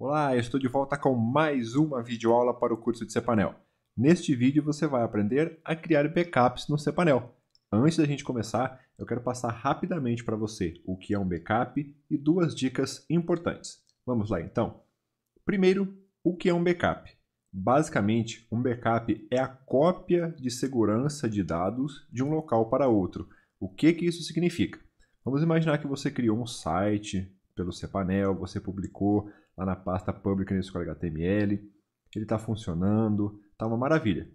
Olá, eu estou de volta com mais uma videoaula para o curso de Cpanel. Neste vídeo você vai aprender a criar backups no Cpanel. Antes da gente começar, eu quero passar rapidamente para você o que é um backup e duas dicas importantes. Vamos lá então? Primeiro, o que é um backup? Basicamente, um backup é a cópia de segurança de dados de um local para outro. O que, que isso significa? Vamos imaginar que você criou um site, pelo Cepanel, você publicou lá na pasta pública News HTML, ele está funcionando, está uma maravilha.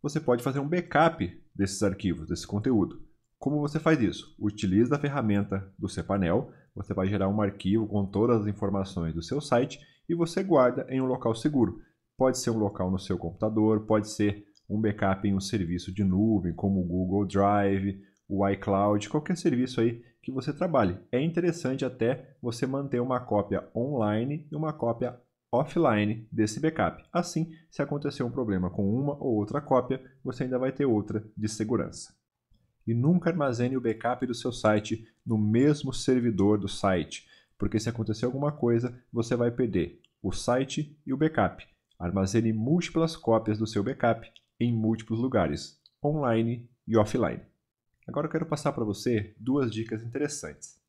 Você pode fazer um backup desses arquivos, desse conteúdo. Como você faz isso? Utiliza a ferramenta do Cpanel, você vai gerar um arquivo com todas as informações do seu site e você guarda em um local seguro. Pode ser um local no seu computador, pode ser um backup em um serviço de nuvem como o Google Drive, o iCloud, qualquer serviço aí que você trabalhe. É interessante até você manter uma cópia online e uma cópia offline desse backup. Assim, se acontecer um problema com uma ou outra cópia, você ainda vai ter outra de segurança. E nunca armazene o backup do seu site no mesmo servidor do site, porque se acontecer alguma coisa, você vai perder o site e o backup. Armazene múltiplas cópias do seu backup em múltiplos lugares, online e offline. Agora eu quero passar para você duas dicas interessantes.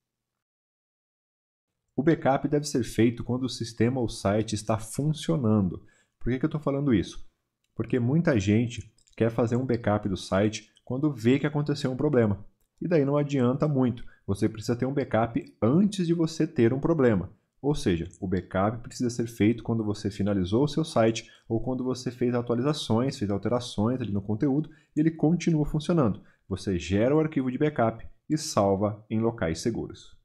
O backup deve ser feito quando o sistema ou site está funcionando. Por que, que eu estou falando isso? Porque muita gente quer fazer um backup do site quando vê que aconteceu um problema. E daí não adianta muito. Você precisa ter um backup antes de você ter um problema. Ou seja, o backup precisa ser feito quando você finalizou o seu site ou quando você fez atualizações, fez alterações ali no conteúdo e ele continua funcionando você gera o arquivo de backup e salva em locais seguros.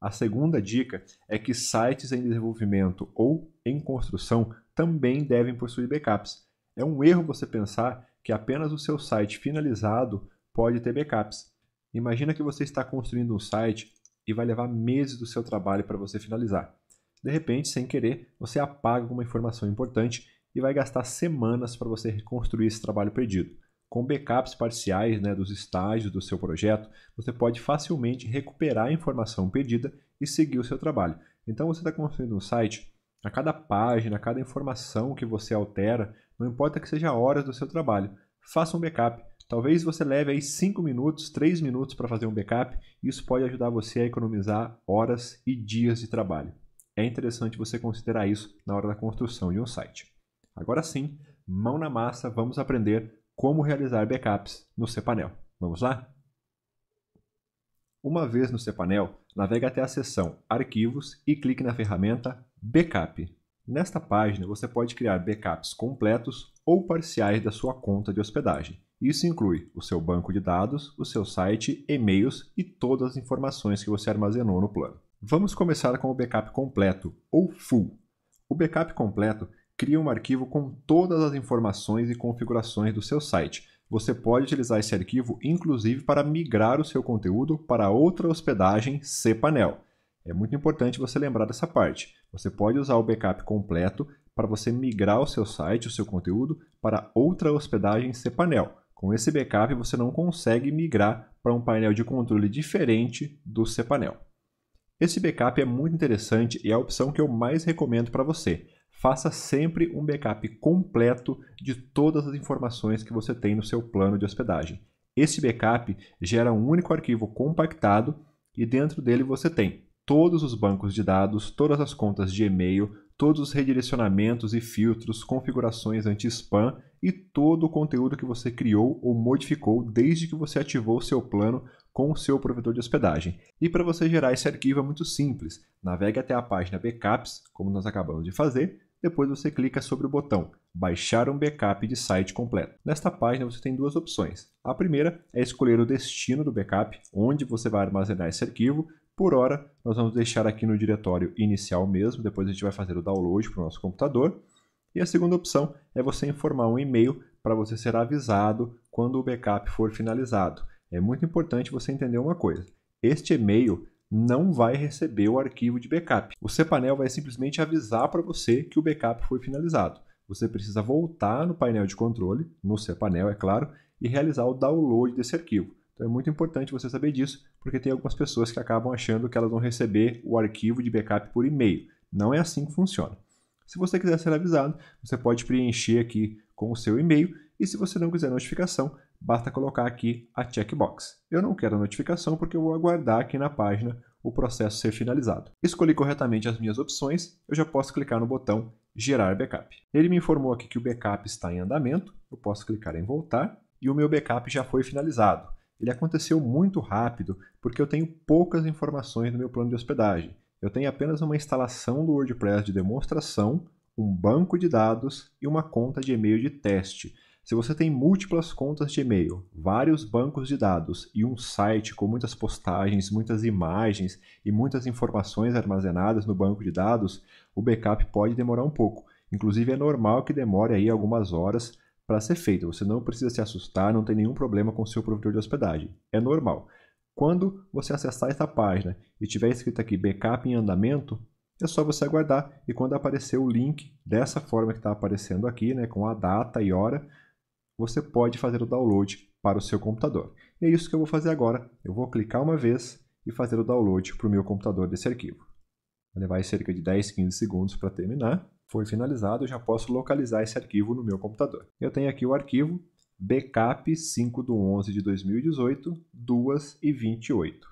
A segunda dica é que sites em desenvolvimento ou em construção também devem possuir backups. É um erro você pensar que apenas o seu site finalizado pode ter backups. Imagina que você está construindo um site e vai levar meses do seu trabalho para você finalizar. De repente, sem querer, você apaga alguma informação importante e vai gastar semanas para você reconstruir esse trabalho perdido. Com backups parciais né, dos estágios do seu projeto, você pode facilmente recuperar a informação perdida e seguir o seu trabalho. Então você está construindo um site, a cada página, a cada informação que você altera, não importa que seja horas do seu trabalho, faça um backup. Talvez você leve aí 5 minutos, 3 minutos para fazer um backup, e isso pode ajudar você a economizar horas e dias de trabalho. É interessante você considerar isso na hora da construção de um site. Agora sim, mão na massa, vamos aprender como realizar backups no cPanel. Vamos lá? Uma vez no cPanel, navegue até a seção Arquivos e clique na ferramenta Backup. Nesta página, você pode criar backups completos ou parciais da sua conta de hospedagem. Isso inclui o seu banco de dados, o seu site, e-mails e todas as informações que você armazenou no plano. Vamos começar com o backup completo, ou full. O backup completo cria um arquivo com todas as informações e configurações do seu site. Você pode utilizar esse arquivo inclusive para migrar o seu conteúdo para outra hospedagem cPanel. É muito importante você lembrar dessa parte. Você pode usar o backup completo para você migrar o seu site, o seu conteúdo para outra hospedagem cPanel. Com esse backup você não consegue migrar para um painel de controle diferente do cPanel. Esse backup é muito interessante e é a opção que eu mais recomendo para você faça sempre um backup completo de todas as informações que você tem no seu plano de hospedagem. Esse backup gera um único arquivo compactado e dentro dele você tem todos os bancos de dados, todas as contas de e-mail, todos os redirecionamentos e filtros, configurações anti-spam e todo o conteúdo que você criou ou modificou desde que você ativou seu plano com o seu provedor de hospedagem. E para você gerar esse arquivo é muito simples. Navegue até a página Backups, como nós acabamos de fazer, depois você clica sobre o botão Baixar um backup de site completo. Nesta página você tem duas opções. A primeira é escolher o destino do backup, onde você vai armazenar esse arquivo. Por hora, nós vamos deixar aqui no diretório inicial mesmo, depois a gente vai fazer o download para o nosso computador. E a segunda opção é você informar um e-mail para você ser avisado quando o backup for finalizado. É muito importante você entender uma coisa. Este e-mail não vai receber o arquivo de backup. O cPanel vai simplesmente avisar para você que o backup foi finalizado. Você precisa voltar no painel de controle, no cPanel, é claro, e realizar o download desse arquivo. Então é muito importante você saber disso, porque tem algumas pessoas que acabam achando que elas vão receber o arquivo de backup por e-mail. Não é assim que funciona. Se você quiser ser avisado, você pode preencher aqui com o seu e-mail, e se você não quiser notificação, basta colocar aqui a checkbox. Eu não quero a notificação porque eu vou aguardar aqui na página o processo ser finalizado. Escolhi corretamente as minhas opções, eu já posso clicar no botão Gerar Backup. Ele me informou aqui que o backup está em andamento, eu posso clicar em Voltar e o meu backup já foi finalizado. Ele aconteceu muito rápido porque eu tenho poucas informações no meu plano de hospedagem. Eu tenho apenas uma instalação do WordPress de demonstração, um banco de dados e uma conta de e-mail de teste. Se você tem múltiplas contas de e-mail, vários bancos de dados e um site com muitas postagens, muitas imagens e muitas informações armazenadas no banco de dados, o backup pode demorar um pouco. Inclusive é normal que demore aí algumas horas para ser feito. Você não precisa se assustar, não tem nenhum problema com o seu provedor de hospedagem. É normal. Quando você acessar essa página e tiver escrito aqui backup em andamento, é só você aguardar e quando aparecer o link dessa forma que está aparecendo aqui, né, com a data e hora, você pode fazer o download para o seu computador. E é isso que eu vou fazer agora. Eu vou clicar uma vez e fazer o download para o meu computador desse arquivo. Vai levar cerca de 10, 15 segundos para terminar. Foi finalizado, eu já posso localizar esse arquivo no meu computador. Eu tenho aqui o arquivo backup 5 do 11 de 2018, 2 e 28.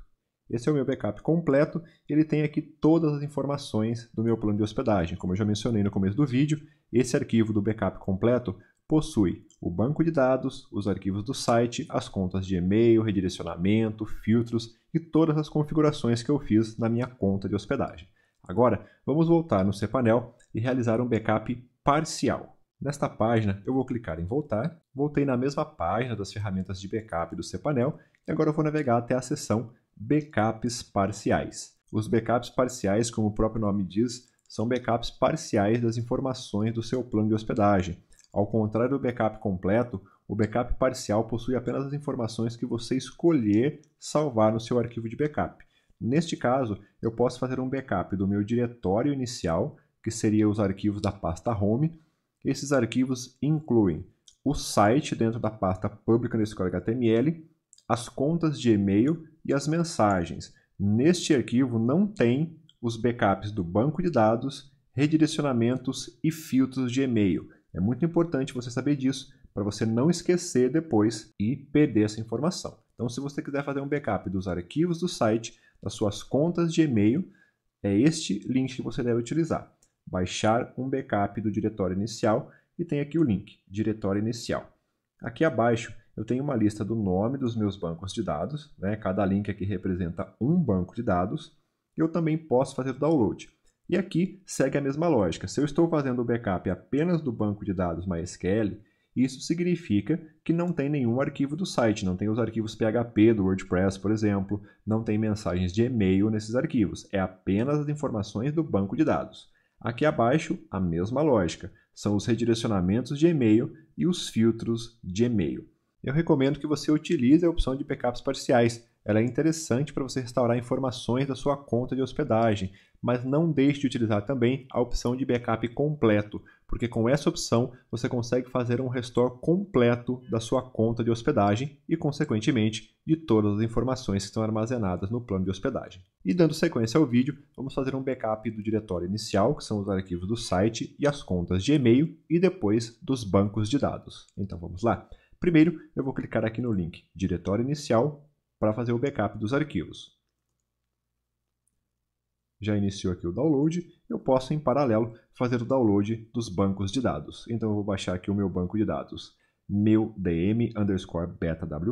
Esse é o meu backup completo, ele tem aqui todas as informações do meu plano de hospedagem. Como eu já mencionei no começo do vídeo, esse arquivo do backup completo possui o banco de dados, os arquivos do site, as contas de e-mail, redirecionamento, filtros e todas as configurações que eu fiz na minha conta de hospedagem. Agora, vamos voltar no cPanel e realizar um backup parcial. Nesta página, eu vou clicar em voltar, voltei na mesma página das ferramentas de backup do cPanel e agora eu vou navegar até a seção backups parciais. Os backups parciais, como o próprio nome diz, são backups parciais das informações do seu plano de hospedagem, ao contrário do backup completo, o backup parcial possui apenas as informações que você escolher salvar no seu arquivo de backup. Neste caso, eu posso fazer um backup do meu diretório inicial, que seria os arquivos da pasta home. Esses arquivos incluem o site dentro da pasta pública HTML, as contas de e-mail e as mensagens. Neste arquivo não tem os backups do banco de dados, redirecionamentos e filtros de e-mail. É muito importante você saber disso para você não esquecer depois e perder essa informação. Então, se você quiser fazer um backup dos arquivos do site, das suas contas de e-mail, é este link que você deve utilizar. Baixar um backup do diretório inicial e tem aqui o link, diretório inicial. Aqui abaixo eu tenho uma lista do nome dos meus bancos de dados, né? cada link aqui representa um banco de dados. Eu também posso fazer o download. E aqui segue a mesma lógica. Se eu estou fazendo o backup apenas do banco de dados MySQL, isso significa que não tem nenhum arquivo do site, não tem os arquivos PHP do WordPress, por exemplo, não tem mensagens de e-mail nesses arquivos, é apenas as informações do banco de dados. Aqui abaixo, a mesma lógica, são os redirecionamentos de e-mail e os filtros de e-mail. Eu recomendo que você utilize a opção de backups parciais, ela é interessante para você restaurar informações da sua conta de hospedagem, mas não deixe de utilizar também a opção de backup completo, porque com essa opção você consegue fazer um restore completo da sua conta de hospedagem e, consequentemente, de todas as informações que estão armazenadas no plano de hospedagem. E dando sequência ao vídeo, vamos fazer um backup do diretório inicial, que são os arquivos do site e as contas de e-mail, e depois dos bancos de dados. Então vamos lá. Primeiro, eu vou clicar aqui no link Diretório Inicial para fazer o backup dos arquivos. Já iniciou aqui o download, eu posso em paralelo fazer o download dos bancos de dados. Então eu vou baixar aqui o meu banco de dados, meu dm underscore betawp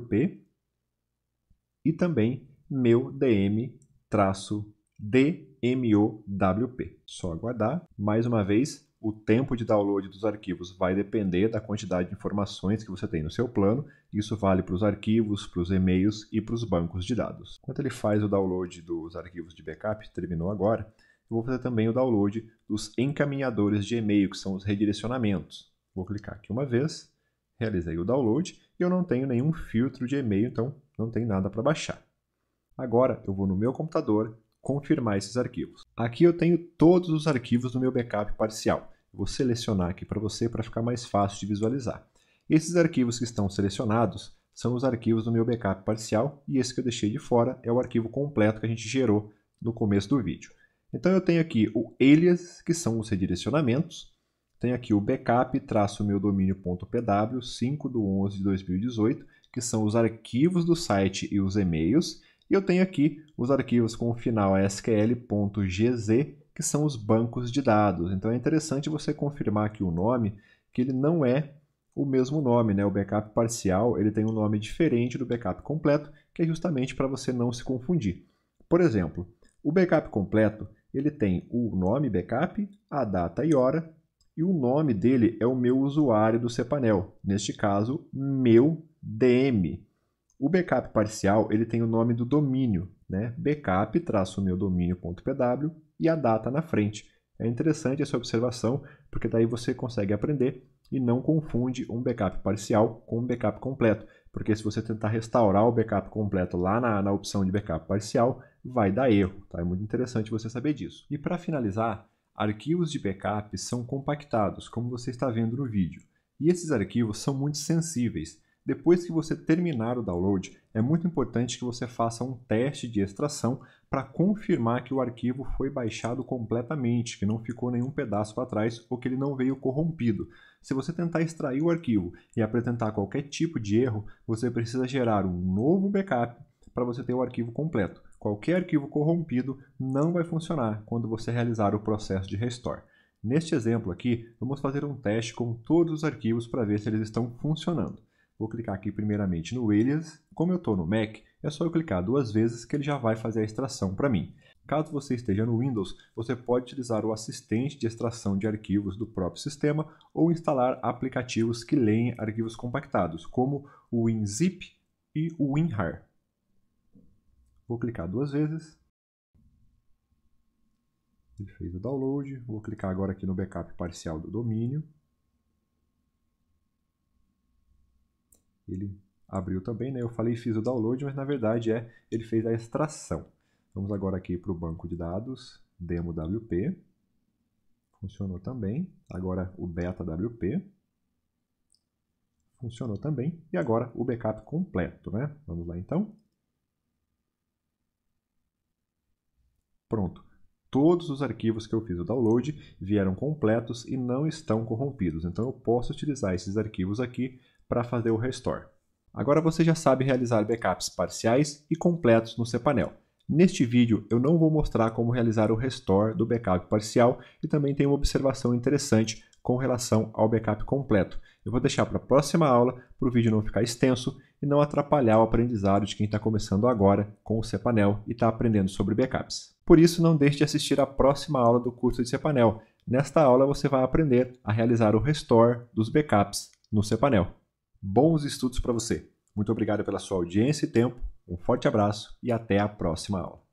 e também meu dm traço dmowp. Só aguardar. Mais uma vez, o tempo de download dos arquivos vai depender da quantidade de informações que você tem no seu plano. Isso vale para os arquivos, para os e-mails e para os bancos de dados. Enquanto ele faz o download dos arquivos de backup, terminou agora, eu vou fazer também o download dos encaminhadores de e-mail, que são os redirecionamentos. Vou clicar aqui uma vez, realizei o download e eu não tenho nenhum filtro de e-mail, então não tem nada para baixar. Agora eu vou no meu computador, confirmar esses arquivos. Aqui eu tenho todos os arquivos do meu backup parcial. Vou selecionar aqui para você para ficar mais fácil de visualizar. Esses arquivos que estão selecionados são os arquivos do meu backup parcial e esse que eu deixei de fora é o arquivo completo que a gente gerou no começo do vídeo. Então eu tenho aqui o alias, que são os redirecionamentos, tenho aqui o backup traço meu domínio.pw 5 do 11 de 2018, que são os arquivos do site e os e-mails, e eu tenho aqui os arquivos com o final sql.gz, que são os bancos de dados. Então é interessante você confirmar aqui o nome, que ele não é o mesmo nome, né? O backup parcial, ele tem um nome diferente do backup completo, que é justamente para você não se confundir. Por exemplo, o backup completo, ele tem o nome backup, a data e hora, e o nome dele é o meu usuário do Cpanel, neste caso, meu DM, o backup parcial ele tem o nome do domínio, né? backup-meu-domínio.pw e a data na frente. É interessante essa observação, porque daí você consegue aprender e não confunde um backup parcial com um backup completo. Porque se você tentar restaurar o backup completo lá na, na opção de backup parcial, vai dar erro. Tá? É muito interessante você saber disso. E para finalizar, arquivos de backup são compactados, como você está vendo no vídeo. E esses arquivos são muito sensíveis. Depois que você terminar o download, é muito importante que você faça um teste de extração para confirmar que o arquivo foi baixado completamente, que não ficou nenhum pedaço para trás ou que ele não veio corrompido. Se você tentar extrair o arquivo e apresentar qualquer tipo de erro, você precisa gerar um novo backup para você ter o arquivo completo. Qualquer arquivo corrompido não vai funcionar quando você realizar o processo de restore. Neste exemplo aqui, vamos fazer um teste com todos os arquivos para ver se eles estão funcionando. Vou clicar aqui primeiramente no Alias. Como eu estou no Mac, é só eu clicar duas vezes que ele já vai fazer a extração para mim. Caso você esteja no Windows, você pode utilizar o assistente de extração de arquivos do próprio sistema ou instalar aplicativos que leem arquivos compactados, como o WinZip e o WinRAR. Vou clicar duas vezes. Ele fez o download. Vou clicar agora aqui no backup parcial do domínio. Ele abriu também, né? Eu falei fiz o download, mas na verdade é ele fez a extração. Vamos agora aqui para o banco de dados, demo WP. Funcionou também. Agora o beta WP. Funcionou também. E agora o backup completo, né? Vamos lá então. Pronto. Todos os arquivos que eu fiz o download vieram completos e não estão corrompidos. Então eu posso utilizar esses arquivos aqui para fazer o restore. Agora você já sabe realizar backups parciais e completos no cPanel. Neste vídeo eu não vou mostrar como realizar o restore do backup parcial e também tem uma observação interessante com relação ao backup completo. Eu vou deixar para a próxima aula para o vídeo não ficar extenso e não atrapalhar o aprendizado de quem está começando agora com o cPanel e está aprendendo sobre backups. Por isso, não deixe de assistir a próxima aula do curso de cPanel. Nesta aula você vai aprender a realizar o restore dos backups no cPanel. Bons estudos para você. Muito obrigado pela sua audiência e tempo. Um forte abraço e até a próxima aula.